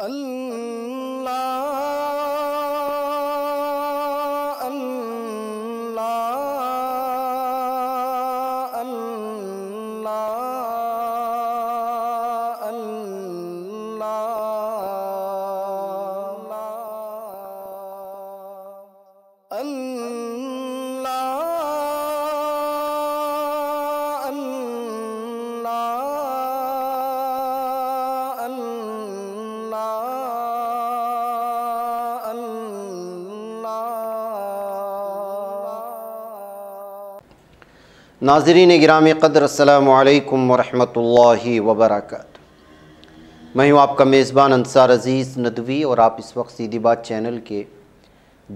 الله नाजरीन ग्राम कदर अल्लाम वरहि वबरक मैं हूँ आपका मेज़बान अंसार अज़ीज़ नदवी और आप इस वक्त सीधी बात चैनल के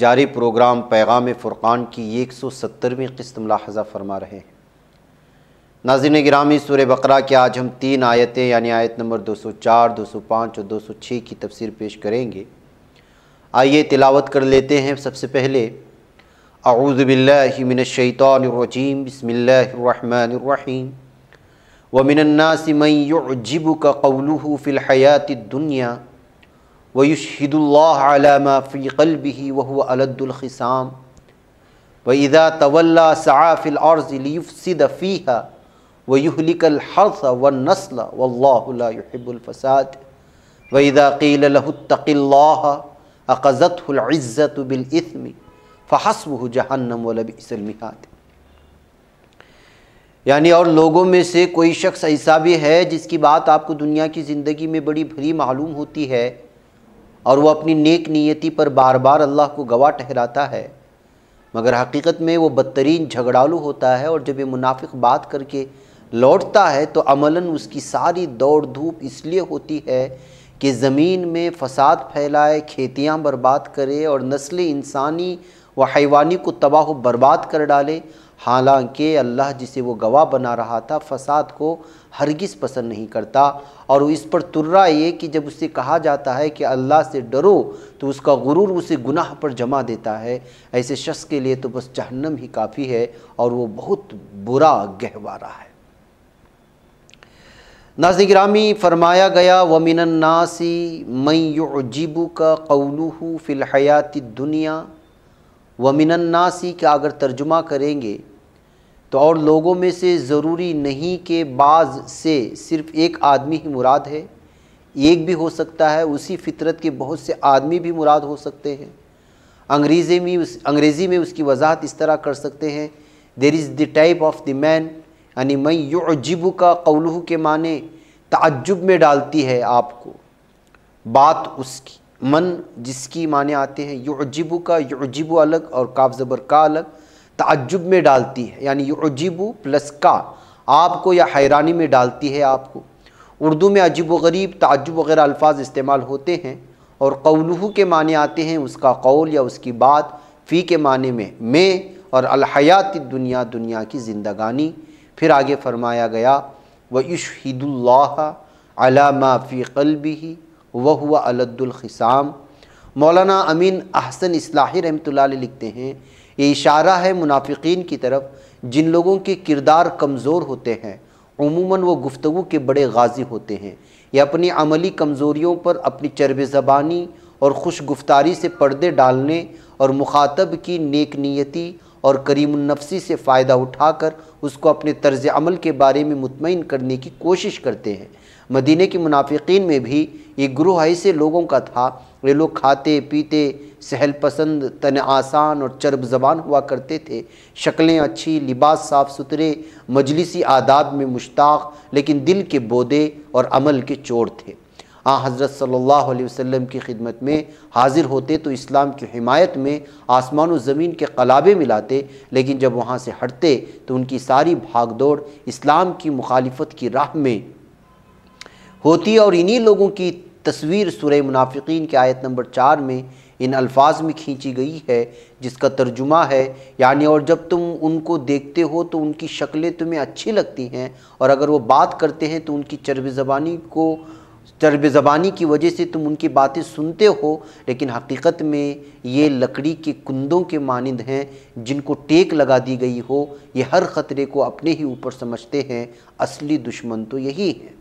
जारी प्रोग्राम पैगाम फ़ुरक़ान की एक सौ सत्तरवीं क़स्त मुलाहजा फरमा रहे हैं नाजिन ग्रामी सुर बकरा के आज हम तीन आयतें यानी आयत नंबर दो सौ चार दो सौ पाँच और दो सौ छः की तफसीर पेश करेंगे आइए तिलावत कर लेते हैं सबसे पहले أعوذ بالله من الشيطان الرجيم بسم الله الرحمن الرحيم ومن الناس من يعجبك قوله في الحياة الدنيا ويشهد الله على ما في قلبه وهو ألد الخصام وإذا تولى سعى في الأرض ليفسد فيها ويهلك الحرث والنسل والله لا يحب الفساد وإذا قيل له اتق الله أخذته العزة بالإثم फ़हसब जहन्नम वलबिसलमिहात यानी और लोगों में से कोई शख्स ऐसा भी है जिसकी बात आपको दुनिया की ज़िंदगी में बड़ी भरी मालूम होती है और वह अपनी नेक नीयती पर बार बार अल्लाह को गवाह ठहराता है मगर हकीकत में वो बदतरीन झगड़ालू होता है और जब ये मुनाफिक बात करके लौटता है तो अमलन उसकी सारी दौड़ धूप इसलिए होती है कि ज़मीन में फसाद फैलाए खेतियाँ बर्बाद करे और नस्ल इंसानी व हैवानी को तबाह बर्बाद कर डाले हालांकि अल्लाह जिसे वो गवाह बना रहा था फसाद को हरगिज़ पसंद नहीं करता और इस पर तुर्रा ये कि जब उससे कहा जाता है कि अल्लाह से डरो तो उसका गुरूर उसे गुनाह पर जमा देता है ऐसे शख्स के लिए तो बस जहन्नम ही काफ़ी है और वो बहुत बुरा गहवारा है नाजिक ग्रामी फरमाया गया वमिनन्नासी मई जीबू का कौलू फ़िलहयात दुनिया व मिनन्नासी का अगर तर्जुमा करेंगे तो और लोगों में से ज़रूरी नहीं के बाज से सिर्फ़ एक आदमी ही मुराद है एक भी हो सकता है उसी फितरत के बहुत से आदमी भी मुराद हो सकते हैं अंग्रेज़ी में उस अंग्रेज़ी में उसकी वजाहत इस तरह कर सकते हैं there is the type of the man यानी मैं युजिब का कौलू के माने तजुब में डालती है आपको बात उसकी मन जिसकी माने आते हैं युजिबू का युजिबू अलग और काफ ज़बर का अलग तजुब में डालती है यानी युजिबू प्लस का आपको या हैरानी में डालती है आपको उर्दू में अजीब व गरीब तजुब वगैरह अल्फाज इस्तेमाल होते हैं और कौलहू के माने आते हैं उसका कौल या उसकी बात फ़ी के माने में मैं और अलहयात दुनिया दुनिया की ज़िंदगानी फिर आगे फरमाया गया व युशहिदुल्ला अला माफ़ी ही वह हुआ अलद्दुलखसाम मौलाना अमीन अहसन इस्लाही रहमत लिखते हैं ये इशारा है मुनाफिकीन की तरफ जिन लोगों के किरदार कमज़ोर होते हैं उमूमन वो गुफ्तु के बड़े गाजी होते हैं ये अपनी अमली कमज़ोरियों पर अपनी चरब ज़बानी और खुश गुफ्तारी से पर्दे डालने और मुखातब की नेक नीयती और करीमनफसी से फ़ायदा उठाकर उसको अपने तर्ज अमल के बारे में मुतमिन करने की कोशिश करते हैं मदीने के मुनाफिकीन में भी एक ग्रोह ऐसे लोगों का था ये लोग खाते पीते सहल पसंद तन आसान और चर्ब जबान हुआ करते थे शक्लें अच्छी लिबास साफ सुथरे मजलिसी आदाब में मुश्ताक लेकिन दिल के बोदे और अमल के चोर थे आ हज़रत सल्लल्लाहु अलैहि वसल्लम की खिदमत में हाजिर होते तो इस्लाम की हिमायत में आसमान और ज़मीन के कलाबे मिलाते लेकिन जब वहाँ से हटते तो उनकी सारी भाग दौड़ इस्लाम की मुखालफत की राह में होती है और इन्हीं लोगों की तस्वीर सुरह मुनाफिकीन के आयत नंबर चार में इन अल्फाज में खींची गई है जिसका तर्जुमा है यानी और जब तुम उनको देखते हो तो उनकी शक्लें तुम्हें अच्छी लगती हैं और अगर वो बात करते हैं तो उनकी चरब ज़बानी को चरब ज़बानी की वजह से तुम उनकी बातें सुनते हो लेकिन हकीकत में ये लकड़ी के कुंदों के मानंद हैं जिनको टेक लगा दी गई हो ये हर ख़तरे को अपने ही ऊपर समझते हैं असली दुश्मन तो यही हैं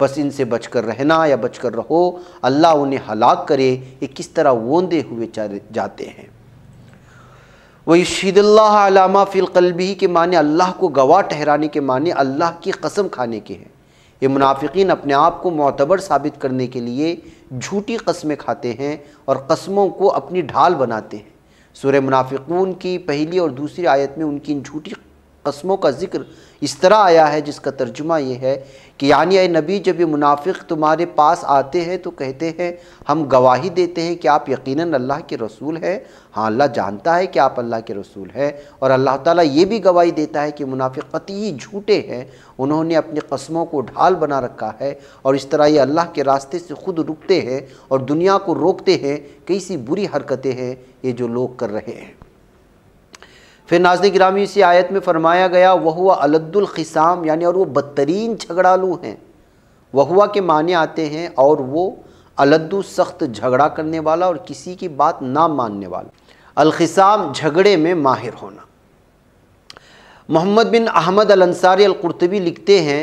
बस इनसे बचकर रहना या बचकर रहो अल्लाह उन्हें हलाक करे ये किस तरह वोंदे हुए जाते हैं वही शहीदल्ला फ़िलकलबी के माने अल्लाह को गवाह ठहराने के माने अल्लाह की कसम खाने के हैं ये मुनाफिकीन अपने आप को मोतबर साबित करने के लिए झूठी कस्में खाते हैं और कस्मों को अपनी ढाल बनाते हैं सूर्य मुनाफिकून की पहली और दूसरी आयत में उनकी इन झूठी कस्मों का जिक्र इस तरह आया है जिसका तर्जुमा ये है कि यानी ए नबी जब ये मुनाफिक तुम्हारे पास आते हैं तो कहते हैं हम गवाही देते हैं कि आप यकीनन अल्लाह के रसूल हैं हाँ अल्लाह जानता है कि आप अल्लाह के रसूल हैं और अल्लाह ताला ये भी गवाही देता है कि मुनाफिक ही झूठे हैं उन्होंने अपने कस्मों को ढाल बना रखा है और इस तरह ये अल्लाह के रास्ते से खुद रुकते हैं और दुनिया को रोकते हैं कई सी बुरी हरकतें हैं ये जो लोग कर रहे हैं फिर नाजन ग्रामी इसी आयत में फरमाया गया वह हुआ अलदुल्खिसाम यानी और वो बदतरीन झगड़ालू हैं वहुआ के माने आते हैं और वो अलद्दू सख्त झगड़ा करने वाला और किसी की बात ना मानने वाला अलखसाम झगड़े में माहिर होना मोहम्मद बिन अहमद अल अलकुरतबी लिखते हैं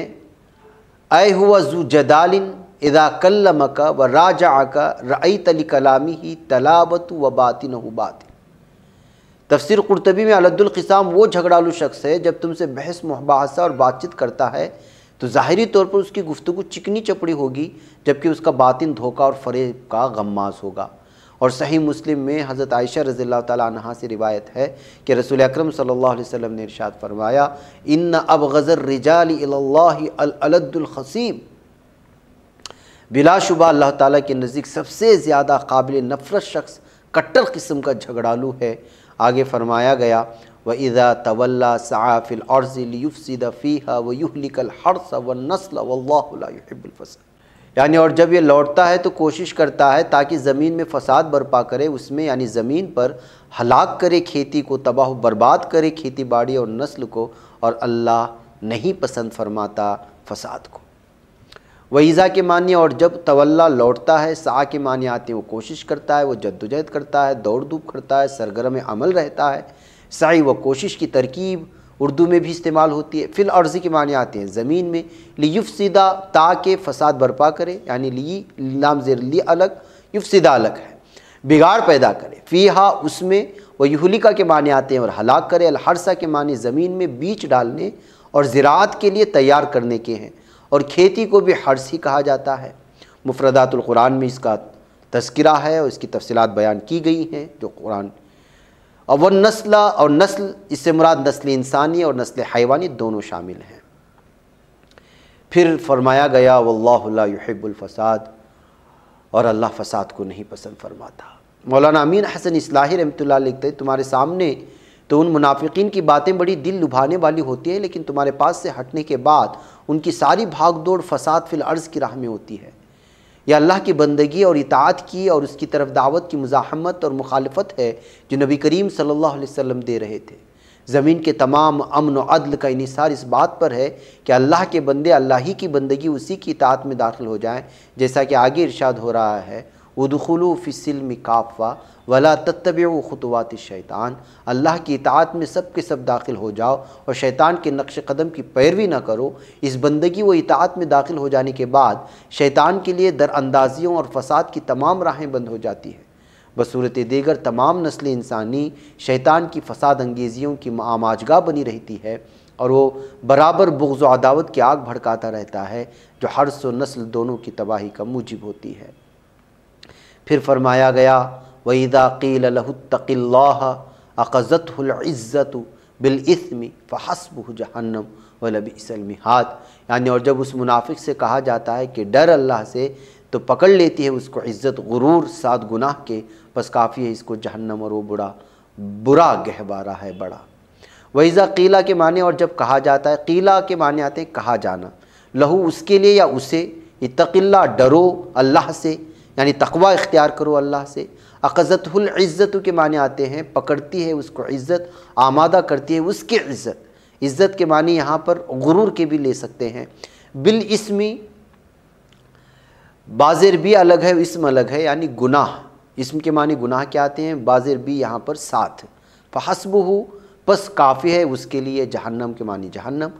अय हुआ जू जदालिन इदा कल्लमका व राजा आका रई तली कलामी ही तलावत व बातिन बातिन तफसर कुरतबी में अलदुल्क़साम वो झगड़ालू शख्स है जब तुमसे बहस मुहबासा और बातचीत करता है तो ज़ाहरी तौर पर उसकी गुफ्तु चिकनी चपड़ी होगी जबकि उसका बातिन धोखा और फरेब का गमास होगा और सही मुस्लिम में हज़रत आयशा रज़ी तह से रिवायत है कि रसूल अक्रम सल्लल्लाहु ने इरशाद फरमाया इन अब गज़र रिजालद्दुलखसीम बिलाशुबा अल्लाह ताली के नज़दीक सबसे ज़्यादा काबिल नफरत शख्स कट्टर किस्म का झगड़ालू है आगे फरमाया गया व इज़ा तवल्ला साफ़िल और फ़ीहा व युहलिकल हर व नस्ल वल्लाबुलफस यानी और जब ये लौटता है तो कोशिश करता है ताकि ज़मीन में फ़साद बर्पा करे उसमें यानी ज़मीन पर हलाक करे खेती को तबाह बर्बाद करे खेती बाड़ी और नस्ल को और अल्लाह नहीं पसंद फरमाता फ़साद को वहीज़ा के मानिए और जब तवल्ला लौटता है सा के मानिए आते हैं वो कोशिश करता है वो जद्दोजहद करता है दौड़ धूप करता है सरगर्म अमल रहता है साई व कोशिश की तरकीब उर्दू में भी इस्तेमाल होती है फिल अर्जी के मानिए आते हैं ज़मीन में लियुफसिदा ता के फसाद बर्पा करे यानी ली नाम ली अलग युफसिदा अलग है बिगाड़ पैदा करे फ़ीहा उसमें व युहलिका के माने आते हैं और हलाक करे अलहरसा के माने ज़मीन में बीच डालने और ज़रात के लिए तैयार करने के हैं और खेती को भी ही कहा जाता है मुफरदातुल्कुरान में इसका तस्करा है और इसकी तफसलत बयान की गई हैं जो कुरान और वह नस्ल और नस्ल इससे मुराद नस्ल इंसानी और नस्ल हैवानी दोनों शामिल हैं फिर फरमाया गया वल्लाबुलफसाद और अल्लाह फसाद को नहीं पसंद फरमाता मौलाना अमीन हसन इसलाहि रमत लिखते तुम्हारे सामने तो उन मुनाफिकीन की बातें बड़ी दिल लुभाने वाली होती है लेकिन तुम्हारे पास से हटने के बाद उनकी सारी भाग दौड़ फसाद फिल अर्ज़ की राह में होती है यह अल्लाह की बंदगी और इतात की और उसकी तरफ दावत की मुजाहमत और मुखालफत है जो नबी करीम सल्लल्लाहु अलैहि वसल्लम दे रहे थे ज़मीन के तमाम अमन व अदल का इसार इस बात पर है कि अल्लाह के बंदे अल्लाह ही की बंदगी उसी की इतात में दाखिल हो जाए जैसा कि आगे इर्शाद हो रहा है उदखलू में काफ़ा वला तत्तब खतवात शैतान अल्लाह की इतात में सब के सब दाखिल हो जाओ और शैतान के नक्श कदम की पैरवी ना करो इस बंदगी व इतात में दाखिल हो जाने के बाद शैतान के लिए दरअंदाजियों और फसाद की तमाम राहें बंद हो जाती हैं बसूरत देगर तमाम नस्ल इंसानी शैतान की फसाद अंगेज़ियों की आमाजगा बनी रहती है और वो बराबर बुग्ज़ अदावत की आग भड़काता रहता है जो हर सो नस्ल दोनों की तबाही का मूजिब होती है फिर फरमाया गया वईदा कील लहुतकिल्ला अकज़त इज़्ज़त बिलस्मी फ़हसब जहन्नम वलबिसलमिहात यानी और जब उस मुनाफिक से कहा जाता है कि डर अल्लाह से तो पकड़ लेती है उसको इज़्ज़त गुरूर सात गुनाह के बस काफ़ी है इसको जहन्नम और वो बुरा बुरा गहबारा है बड़ा वहीज़ा कीला के माने और जब कहा जाता है कीला के माने आते हैं कहा जाना लहू उसके लिए या उसे इतकिल्ला डरो अल्लाह से यानी तकवा इख्तियार करो अल्लाह से अकज़तुल्ज़त के माने आते हैं पकड़ती है उसको इज़्ज़त आमादा करती है उसकी इज़्ज़त इज़्ज़त के माने यहाँ पर गुरूर के भी ले सकते हैं बिल इसमी बाजिर भी अलग है इसम अलग है यानी गुनाह इसम के माने गुनाह क्या आते हैं बाजिर भी यहाँ पर साथ फसब हो बस काफ़ी है उसके लिए जहन्नम के मानी जहन्नम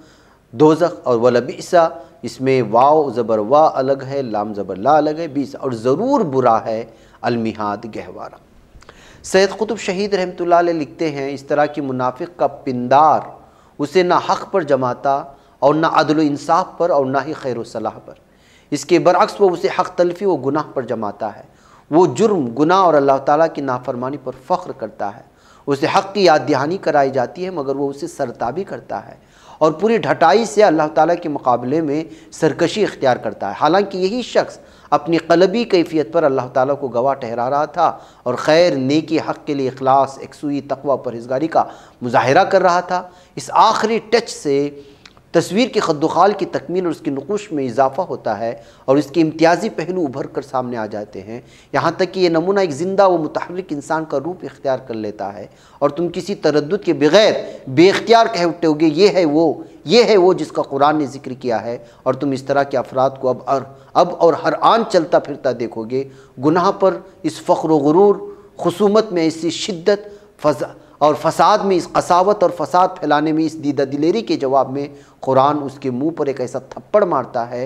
दोजख और वलबीसा इसमें वाव ज़बर वा अलग है लाम ज़बर ला अलग है बीस और ज़रूर बुरा है अलमिहाद गहवारा सैद कुतुब शहीद रहमतुल्लाह लिखते हैं इस तरह की मुनाफिक का पिंदार उसे ना हक पर जमाता और ना अदल इंसाफ पर और ना ही खैर सलाह पर इसके बरक्स वो उसे हक तलफी व गुनाह पर जमाता है वो जुर्म गुनाह और अल्लाह ताला की नाफरमानी पर फ़ख्र करता है उसे हक़ की याद दहानी कराई जाती है मगर वो उसे सरताबी करता है और पूरी ढटाई से अल्लाह ताला के मुकाबले में सरकशी इख्तियार करता है हालांकि यही शख्स अपनी कलबी कैफियत पर अल्लाह ताला को गवाह ठहरा रहा था और खैर नेकी हक़ के लिए अखलास एकसुई तकवा परहेजगारी का मुजाहरा कर रहा था इस आखिरी टच से तस्वीर के खदोखाल की तकमील और उसकी नकुश में इजाफा होता है और इसके इम्तियाजी पहलू उभर कर सामने आ जाते हैं यहाँ तक कि यह नमूना एक ज़िंदा व मतहरक इंसान का रूप इख्तियार कर लेता है और तुम किसी तरद के बगैर बेख्तियार कह उठोगे ये है वो ये है वो जिसका कुरान ने जिक्र किया है और तुम इस तरह के अफराद को अब अर अब और हर आन चलता फिरता देखोगे गुनाह पर इस फ़ख्र गुरूर खसूमत में ऐसी शिद्दत फजा और फसाद में इस कसावत और फसाद फैलाने में इस दीदा दिलेरी के जवाब में कुरान उसके मुंह पर एक ऐसा थप्पड़ मारता है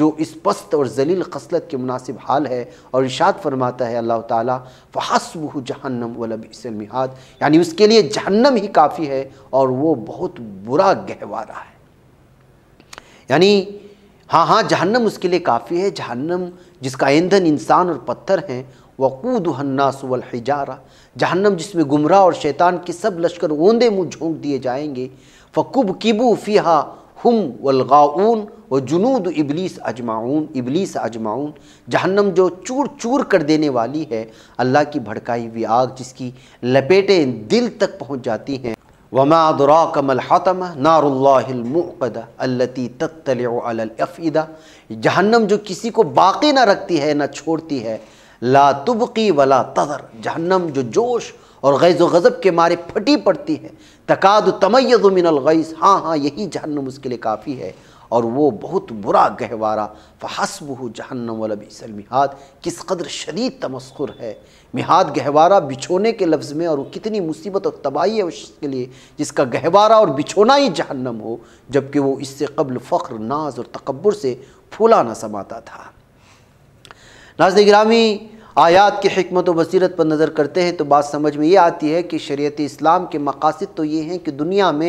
जो इस पस्त और जलील खसलत के मुनासिब हाल है और इशाद फरमाता है अल्लाह ताला फ़ासबू जहन्नम वलबिसमिहाद यानी उसके लिए जहन्नम ही काफ़ी है और वो बहुत बुरा गहवारा है यानी हाँ हाँ जहन्नम उसके लिए काफ़ी है जहन्नम जिसका ईंधन इंसान और पत्थर हैं वक़ूद हिजारा जहन्नम जिसमें गुमराह और शैतान के सब लश्कर ओंदे मुँह झोंक दिए जाएंगे फ़कुब किबू फ़िहा हम वलगाउन व जुनूद इबलीस अजमाऊन इबलीस अजमाऊन जहन्नम जो चूर चूर कर देने वाली है अल्लाह की भड़काई हुई आग जिसकी लपेटें दिल तक पहुँच जाती हैं दुरा कमल हातम नारकदा अल्लती तत्तलफ़दा जहन्नम जो किसी को बाकी ना रखती है ना छोड़ती है ला तुबकी वला तदर जहन्नम जो जोश और गैज़ गज़ब के मारे फटी पड़ती है तकाद तमैज़ ग़ैस हाँ हाँ यही जहन्नम उसके लिए काफ़ी है और वो बहुत बुरा गहवारा फ़हसबह जहन्नम वलबीसल मिहाद किस कदर शदीद तमस्कुर है मिहाद गहवारा बिछोने के लफ्ज़ में और कितनी मुसीबत और तबाही है उसके लिए जिसका गहवारा और बिछोना ही जहन्नम हो जबकि वो इससे कबल फ़ख्र नाज और तकबर से फूला न समाता था नाजन ग्रामी आयात की हमत व बसीरत पर नज़र करते हैं तो बात समझ में ये आती है कि शरीत इस्लाम के मकासद तो ये हैं कि दुनिया में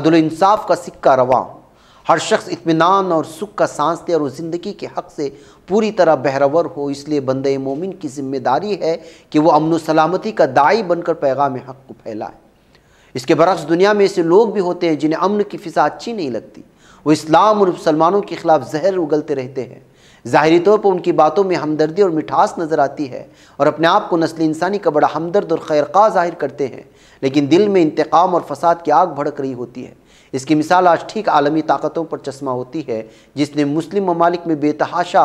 अदलानसाफ़ का सिक्का रवा हो हर शख्स इतमान और सुख का सांस दे और ज़िंदगी के हक़ से पूरी तरह बहरवर हो इसलिए बंद मोमिन की जिम्मेदारी है कि वह अमन सलामती का दाई बनकर पैगाम हक़ को फैलाए इसके बरक्स दुनिया में ऐसे लोग भी होते हैं जिन्हें अमन की फ़िज़ा अच्छी नहीं लगती वो इस्लाम और मुसलमानों के ख़िलाफ़ जहर उगलते रहते हैं ज़ाहरी तौर पर उनकी बातों में हमदर्दी और मिठास नज़र आती है और अपने आप को नस्ल इंसानी का बड़ा हमदर्द और खैरखा ज़ाहिर करते हैं लेकिन दिल में इंतकाम और फसाद की आग भड़क रही होती है इसकी मिसाल आज ठीक आलमी ताकतों पर चश्मा होती है जिसने मुस्लिम ममालिक में बेतहाशा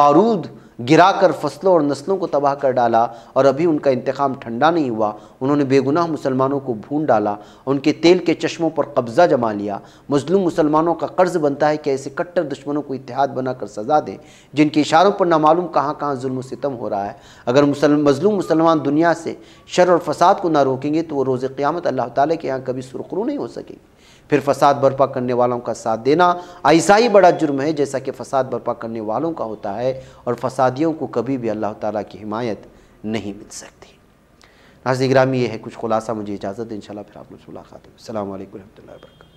बारूद गिरा कर फसलों और नस्लों को तबाह कर डाला और अभी उनका इंतकाम ठंडा नहीं हुआ उन्होंने बेगुनाह मुसलमानों को भून डाला उनके तेल के चश्मों पर कब्ज़ा जमा लिया मजलूम मुसलमानों का कर्ज बनता है कि ऐसे कट्टर दुश्मनों को इतिहाद बनाकर सजा दें जिनके इशारों पर नामालूम कहाँ कहाँ जुल्म सितम हो रहा है अगर मुसल मजलूम मुसलमान दुनिया से शर और फसाद को ना रोकेंगे तो वो रोज़ क़्यामत अल्लाह ताली के यहाँ कभी सुरखरू नहीं हो सकेंगे फिर फसाद बर्पा करने वालों का साथ देना ऐसा ही बड़ा जुर्म है जैसा कि फसाद बर्पा करने वालों का होता है और फसादियों को कभी भी अल्लाह ताला की हिमायत नहीं मिल सकती नाजिन ग्रामी ये है कुछ खुलासा मुझे इजाज़त इन फिर आप मुझसे मुलाकात अल्लाम वरहमल वर्क